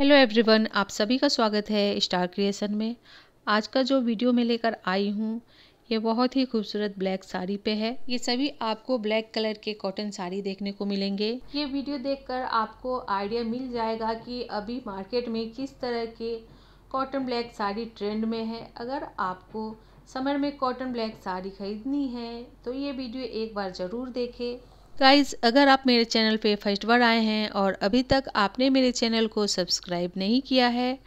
hello everyone आप सभी का स्वागत है स्टार क्रिएशन में आज का जो वीडियो मैं लेकर आई हूँ ये बहुत ही खूबसूरत ब्लैक साड़ी पे है ये सभी आपको ब्लैक कलर के कॉटन साड़ी देखने को मिलेंगे ये वीडियो देखकर आपको आइडिया मिल जाएगा कि अभी मार्केट में किस तरह के कॉटन ब्लैक साड़ी ट्रेंड में है अगर आपको समर में कॉटन ब्लैक साड़ी खरीदनी है तो ये वीडियो एक बार ज़रूर देखें गाइज़ अगर आप मेरे चैनल पे फर्स्ट बार आए हैं और अभी तक आपने मेरे चैनल को सब्सक्राइब नहीं किया है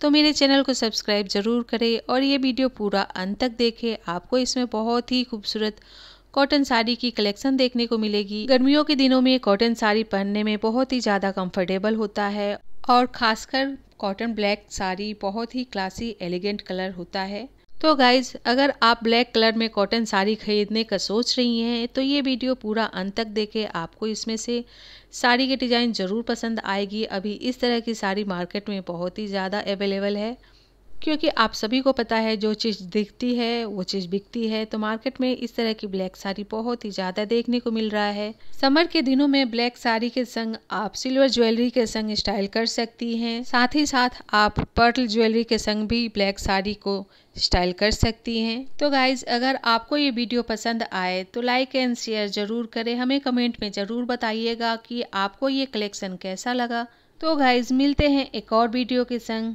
तो मेरे चैनल को सब्सक्राइब ज़रूर करें और ये वीडियो पूरा अंत तक देखें आपको इसमें बहुत ही खूबसूरत कॉटन साड़ी की कलेक्शन देखने को मिलेगी गर्मियों के दिनों में कॉटन साड़ी पहनने में बहुत ही ज़्यादा कम्फर्टेबल होता है और ख़ासकर कॉटन ब्लैक साड़ी बहुत ही क्लासी एलिगेंट कलर होता है तो गाइज अगर आप ब्लैक कलर में कॉटन साड़ी खरीदने का सोच रही हैं तो ये वीडियो पूरा अंत तक देखें आपको इसमें से साड़ी की डिज़ाइन ज़रूर पसंद आएगी अभी इस तरह की साड़ी मार्केट में बहुत ही ज़्यादा अवेलेबल है क्योंकि आप सभी को पता है जो चीज़ दिखती है वो चीज़ बिकती है तो मार्केट में इस तरह की ब्लैक साड़ी बहुत ही ज़्यादा देखने को मिल रहा है समर के दिनों में ब्लैक साड़ी के संग आप सिल्वर ज्वेलरी के संग स्टाइल कर सकती हैं साथ ही साथ आप पर्ल ज्वेलरी के संग भी ब्लैक साड़ी को स्टाइल कर सकती हैं तो गाइज अगर आपको ये वीडियो पसंद आए तो लाइक एंड शेयर ज़रूर करें हमें कमेंट में ज़रूर बताइएगा कि आपको ये कलेक्शन कैसा लगा तो गाइज मिलते हैं एक और वीडियो के संग